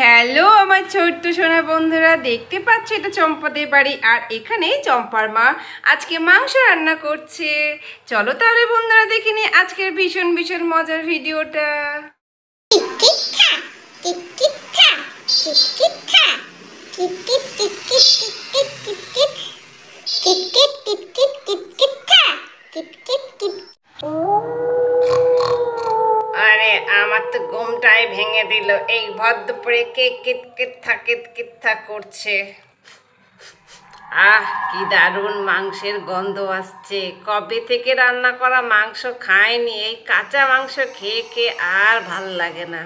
Hello আমার ছোট্ট সোনা বন্ধুরা দেখতে পাচ্ছ এটা চম্পাদের বাড়ি আর এখানে চম্পার মা আজকে মাংস রান্না করছে চলো তাহলে বন্ধুরা দেখে নি আজকের ভীষণ ভীষণ মজার ভিডিওটা ভদ্রপরে কে কিত কিথা কিত কিথা করছে আহ কি দারুণ মাংসের গন্ধ আসছে কবে থেকে রান্না করা মাংস খায়নি এই কাঁচা মাংস খেয়ে খেয়ে আর ভাল লাগে না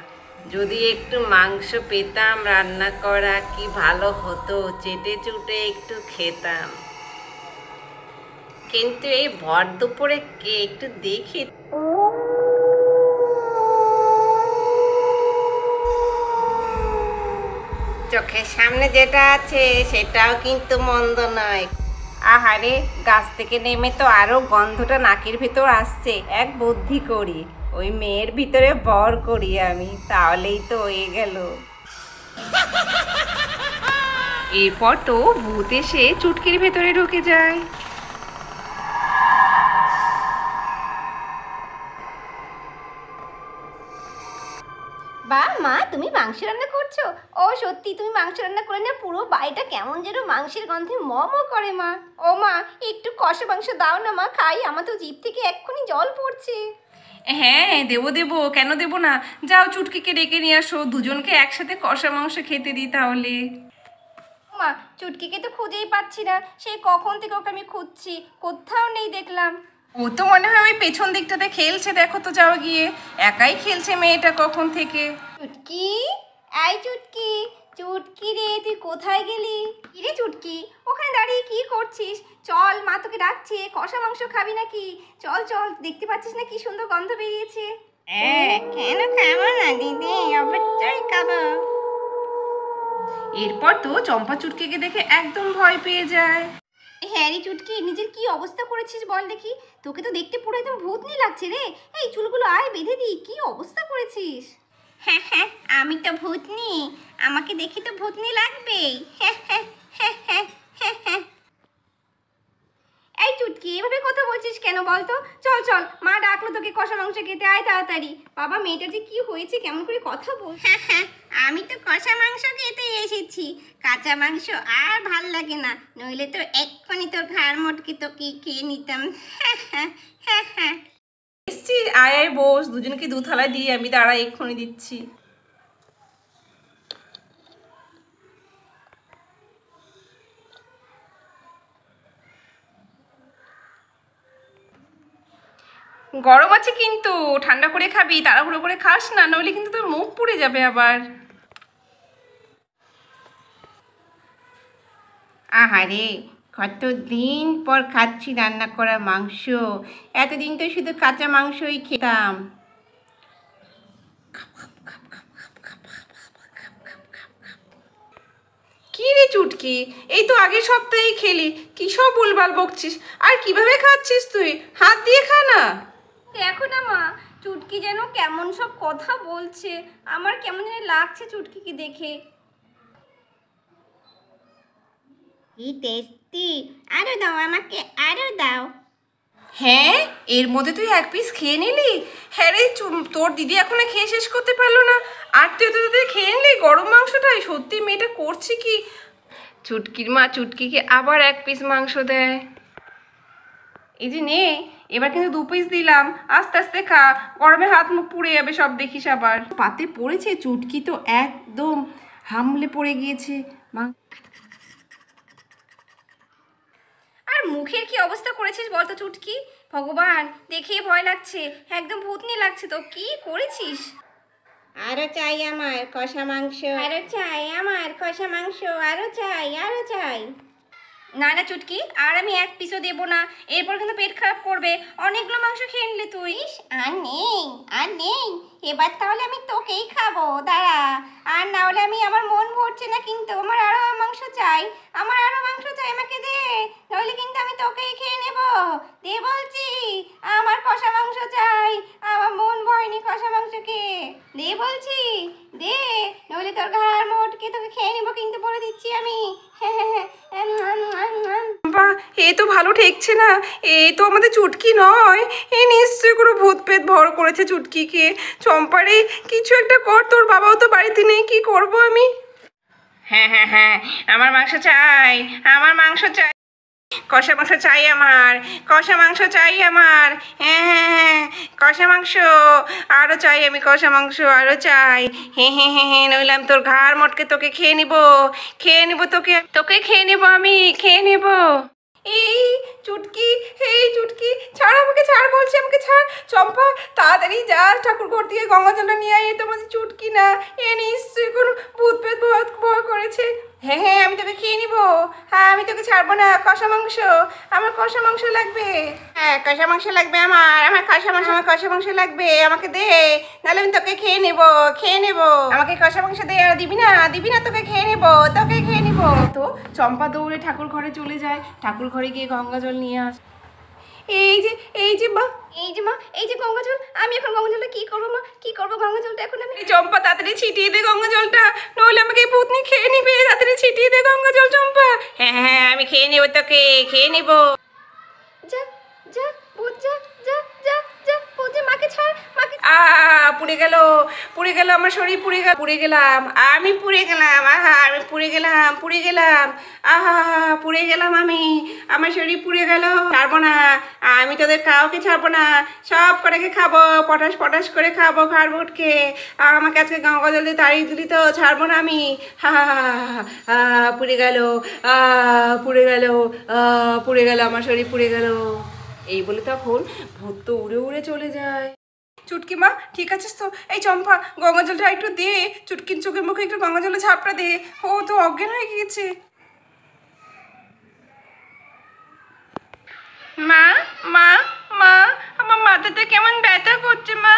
যদি একটু মাংস পেতাম রান্না করা কি ভালো হতো চেটে চুটে একটু খেতাম কিন্তু এই ভর দুপুরে কে একটু দেখি চোখের সামনে যেটা আছে সেটাও কিন্তু মন্দ নয় আহারে গাছ থেকে নেমে তো আরও গন্ধটা নাকের ভেতর আসছে এক বুদ্ধি করি ওই মেয়ের ভিতরে বর করি আমি তাহলেই তো হয়ে গেল এরপর তো ভূত এসে চুটকির ভেতরে ঢুকে যায় মা তুমি মাংস রান্না করছো ও সত্যি তুমি মাংস রান্না করে না পুরো বাড়িটা কেমন যেন মাংসের গন্ধে ম করে মা ও মা একটু কষা মাংস দাও না মা খাই আমার তো জিভ থেকে এক্ষুনি জল পড়ছে হ্যাঁ দেবো দেবো কেন দেবো না যাও চুটকিকে ডেকে নিয়ে আসো দুজনকে একসাথে কষা মাংস খেতে দিই তাহলে মা চুটকিকে তো খুঁজেই পাচ্ছি না সে কখন থেকে ওকে আমি খুঁজছি কোথাও নেই দেখলাম ও তো মনে হয় ওই পেছন দিকটাতে খেলছে দেখো তো যাও গিয়ে একাই খেলছে মেয়েটা কখন থেকে চুটকি এই চুটকি চুটকি রে তুই কোথায় গেলি কিরে চুটকি ওখানে দাঁড়িয়ে কি করছিস চল মা তোকে ডাকছে কষা মাংস খাবি নাকি চল চল দেখতে পাচ্ছিস না কি সুন্দর গন্ধ বেরিয়েছে কেন খাবো না দিদি অবশ্যই খাবো এরপর তো চম্পা চুটকিকে দেখে একদম ভয় পেয়ে যায় হ্যাঁ রে চুটকি নিজের কি অবস্থা করেছিস বল দেখি তোকে তো দেখতে পুরো একদম ভূতনি লাগছে রে এই চুলগুলো আয় বেঁধে দিই কি অবস্থা করেছিস হ্যাঁ হ্যাঁ আমি তো ভূতনি আমাকে দেখে তো ভূতনি লাগবেই হ্যাঁ হ্যাঁ হ্যাঁ হ্যাঁ হ্যাঁ হ্যাঁ এই চুটকি এভাবে কথা বলছিস কেন বলতো চল চল মা ডাকলো তোকে কষা মাংস খেতে আয় তাড়াতাড়ি বাবা মেয়েটা যে কি হয়েছে কেমন করে কথা বল হ্যাঁ হ্যাঁ আমি তো কষা মাংস খেতে এসেছি কাঁচা মাংস আর ভাল লাগে না নইলে তো এক্ষুনি তোর ঘাড় মটকে তোকে খেয়ে নিতাম হ্যাঁ হ্যাঁ হ্যাঁ হ্যাঁ এসছি আয় আয় বস দুজনকে দুথালা দিয়ে আমি দাঁড়া এক্ষুনি দিচ্ছি গরম আছে কিন্তু ঠান্ডা করে খাবি তাড়াহুড়ো করে খাস না নইলে কিন্তু তোর মুখ পুড়ে যাবে আবার আহারে কতদিন পর খাচ্ছি রান্না করা মাংস এতদিন তো শুধু কাঁচা মাংসই খেতাম রে চুটকি এই তো আগের সপ্তাহেই খেলি কী সব ভুলভাল বকছিস আর কিভাবে খাচ্ছিস তুই হাত দিয়ে খা না দেখো না মা চুটকি যেন কেমন সব কথা বলছে আমার কেমন যেন লাগছে চুটকিকে দেখে কি টেস্টি আরো দাও আমাকে আরো দাও হ্যাঁ এর মধ্যে তুই এক পিস খেয়ে নিলি হ্যাঁ রে তোর দিদি এখনো খেয়ে শেষ করতে পারলো না আর তুই তো তুই খেয়ে নিলি গরম মাংসটাই সত্যি মেয়েটা করছে কি চুটকির মা চুটকিকে আবার এক পিস মাংস দেয় এই যে নে এবার কিন্তু দু পিস দিলাম আস্তে আস্তে খা গরমে হাত মুখ পুড়ে যাবে সব দেখিস আবার পাতে পড়েছে চুটকি তো একদম হামলে পড়ে গিয়েছে মা আর মুখের কি অবস্থা করেছিস বলতো চুটকি ভগবান দেখে ভয় লাগছে একদম ভূতনি লাগছে তো কি করেছিস আরো চাই আমার কষা মাংস আরো চাই আমার কষা মাংস আরো চাই আরো চাই না না চুটকি আর আমি এক পিসও দেবো না এরপর কিন্তু পেট খারাপ করবে অনেকগুলো মাংস খেয়ে নিলি তুই আর নেই আর নেই এবার তাহলে আমি তোকেই খাবো দাঁড়া আর না হলে আমি আমার মন ভরছে না কিন্তু আমার আরও মাংস চাই আমার আরও মাংস চাই আমাকে দে নইলে কিন্তু আমি তোকেই খেয়ে নেব দে বলছি আমার কষা মাংস চাই খাইনি কষা মাংসকে দে বলছি দে নইলে তোর ঘাড় মোটকে তোকে খেয়ে নেবো কিন্তু বলে দিচ্ছি আমি এ তো ভালো ঠেকছে না এ তো আমাদের চুটকি নয় এ নিশ্চয়ই কোনো ভূত পেত ভর করেছে চুটকিকে চম্পারে কিছু একটা কর তোর বাবাও তো বাড়িতে নেই কি করব আমি হ্যাঁ হ্যাঁ হ্যাঁ আমার মাংস চাই আমার মাংস চাই কষা মাংস চাই আমার কষা মাংস চাই আমার হ্যাঁ হ্যাঁ হ্যাঁ কষা মাংস আরও চাই আমি কষা মাংস আরও চাই হ্যাঁ হ্যাঁ হ্যাঁ হ্যাঁ নইলাম তোর ঘাড় মটকে তোকে খেয়ে নিব খেয়ে নিব তোকে তোকে খেয়ে নিব আমি খেয়ে নিব এই চুটকি এই চুটকি ছাড় আমাকে ছাড় বলছি আমাকে ছাড় চম্পা তাড়াতাড়ি যা ঠাকুর ঘর থেকে গঙ্গা জলটা নিয়ে আয় তোমাদের চুটকি না এ নিশ্চয়ই কোনো ভূত পেত ভয় করেছে হ্যাঁ হ্যাঁ আমি তোকে ছাড়বো না কষা মাংস আমার কষা মাংস লাগবে হ্যাঁ কষা মাংস লাগবে আমার আমার কষা মাংস আমার কষা মাংস লাগবে আমাকে দে নাহলে আমি তোকে খেয়ে নেবো খেয়ে নেবো আমাকে কষা মাংস দে আর দিবি না দিবি না তোকে খেয়ে নেবো তোকে খেয়ে নেবো তো চম্পা দৌড়ে ঠাকুর ঘরে চলে যায় ঠাকুর ঘরে গিয়ে গঙ্গা জল নিয়ে আস এই যে এই যে মা এই যে মা এই যে গঙ্গা জল আমি এখন গঙ্গা জলটা কি করবো মা কি করবো গঙ্গা জলটা এখন আমি চম্পা তাড়াতাড়ি ছিটিয়ে দে গঙ্গা জলটা নইলে আমাকে এই পুতনি খেয়ে নিবে তাড়াতাড়ি ছিটিয়ে দে গঙ্গা জল চম্পা হ্যাঁ হ্যাঁ আমি খেয়ে নেবো তোকে খেয়ে নেবো যাক পুড়ে গেল পুড়ে গেল আমার শরীর পুড়ে গেল পুড়ে গেলাম আমি পুড়ে গেলাম আহা আমি পুড়ে গেলাম পুড়ে গেলাম আহা পুড়ে গেলাম আমি আমার শরীর পুড়ে গেল ছাড়বো না আমি তোদের কাউকে ছাড়বো না সব কটাকে খাবো পটাশ পটাশ করে খাবো খারবুটকে আমাকে আজকে গাঁ গজল দিয়ে তাড়িয়ে দিলি তো ছাড়বো না আমি হা পুড়ে গেল পুড়ে গেল পুড়ে গেল আমার শরীর পুড়ে গেল এই বলে তখন ভূত তো উড়ে উড়ে চলে যায় চুটকি মা ঠিক আছিস তো এই চম্পা গঙ্গা জলটা একটু দে চুটকির চোখের মুখে একটু গঙ্গা জলের ঝাপটা দে ও তো অজ্ঞান হয়ে গিয়েছে মা মা মা আমার মাথাটা কেমন ব্যথা করছে মা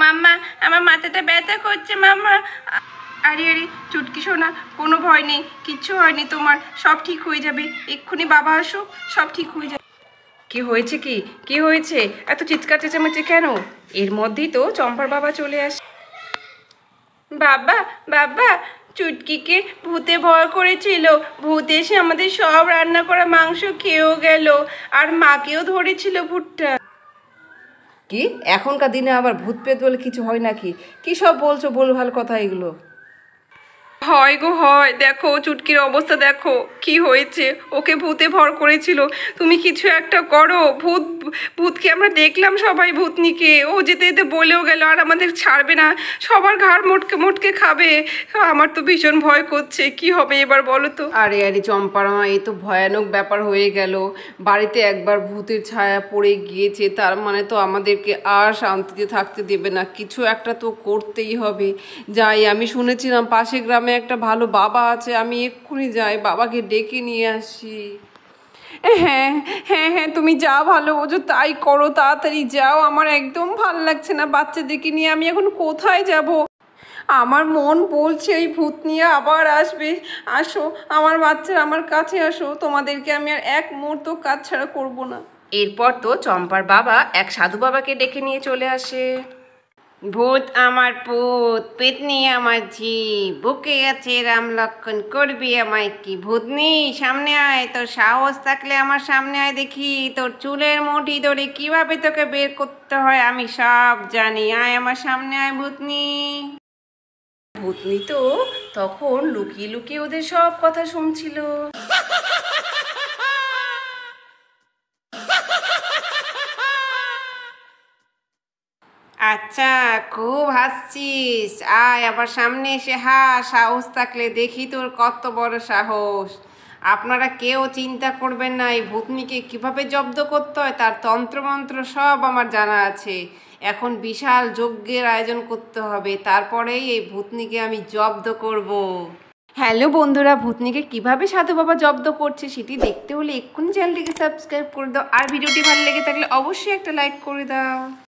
মাম্মা আমার মাথাটা ব্যথা করছে মাম্মা আরে আরে চুটকি শোনা কোনো ভয় নেই কিচ্ছু হয়নি তোমার সব ঠিক হয়ে যাবে এক্ষুনি বাবা আসুক সব ঠিক হয়ে যাবে কি হয়েছে কি কি হয়েছে এত চিৎকার চেঁচামেচি কেন এর মধ্যেই তো চম্পার বাবা চলে আসে বাবা বাবা চুটকিকে ভূতে ভয় করেছিল ভূত এসে আমাদের সব রান্না করা মাংস খেয়েও গেল আর মাকেও ধরেছিল ভুট্টা কি এখনকার দিনে আবার ভূত পেত বলে কিছু হয় নাকি কী সব বলছো ভুলভাল কথা এগুলো হয় গো হয় দেখো চুটকির অবস্থা দেখো কি হয়েছে ওকে ভূতে ভর করেছিল তুমি কিছু একটা করো ভূত ভূতকে আমরা দেখলাম সবাই ভূতনিকে ও যেতে যেতে বলেও গেল আর আমাদের ছাড়বে না সবার ঘাড় মোটকে মোটকে খাবে আমার তো ভীষণ ভয় করছে কি হবে এবার বলো তো আরে আরে মা এ তো ভয়ানক ব্যাপার হয়ে গেল বাড়িতে একবার ভূতের ছায়া পড়ে গিয়েছে তার মানে তো আমাদেরকে আর শান্তিতে থাকতে দেবে না কিছু একটা তো করতেই হবে যাই আমি শুনেছিলাম পাশে গ্রামে একটা ভালো বাবা আছে আমি এক্ষুনি যাই বাবাকে ডেকে নিয়ে আসি হ্যাঁ হ্যাঁ হ্যাঁ তুমি যা ভালো বোঝো তাই করো তাড়াতাড়ি যাও আমার একদম ভাল লাগছে না বাচ্চাদেরকে নিয়ে আমি এখন কোথায় যাব আমার মন বলছে এই ভূত নিয়ে আবার আসবে আসো আমার বাচ্চারা আমার কাছে আসো তোমাদেরকে আমি আর এক মুহূর্ত কাজ ছাড়া করবো না এরপর তো চম্পার বাবা এক সাধু বাবাকে ডেকে নিয়ে চলে আসে ভূত আমার পুত পেতনি আমার ঝি বুকে আছে রাম লক্ষণ করবি আমায় কি ভূতনি সামনে আয় তোর সাহস থাকলে আমার সামনে আয় দেখি তোর চুলের মুঠি ধরে কিভাবে তোকে বের করতে হয় আমি সব জানি আয় আমার সামনে আয় ভূতনি ভূতনি তো তখন লুকিয়ে লুকিয়ে ওদের সব কথা শুনছিল আচ্ছা খুব হাসছিস আয় আবার সামনে এসে হা সাহস থাকলে দেখি তোর কত বড় সাহস আপনারা কেউ চিন্তা করবেন না এই ভূতনিকে কীভাবে জব্দ করতে হয় তার তন্ত্রমন্ত্র সব আমার জানা আছে এখন বিশাল যজ্ঞের আয়োজন করতে হবে তারপরেই এই ভূতনিকে আমি জব্দ করব। হ্যালো বন্ধুরা ভূতনিকে কিভাবে সাধু বাবা জব্দ করছে সেটি দেখতে হলে এক্ষুনি চ্যানেলটিকে সাবস্ক্রাইব করে দাও আর ভিডিওটি ভালো লেগে থাকলে অবশ্যই একটা লাইক করে দাও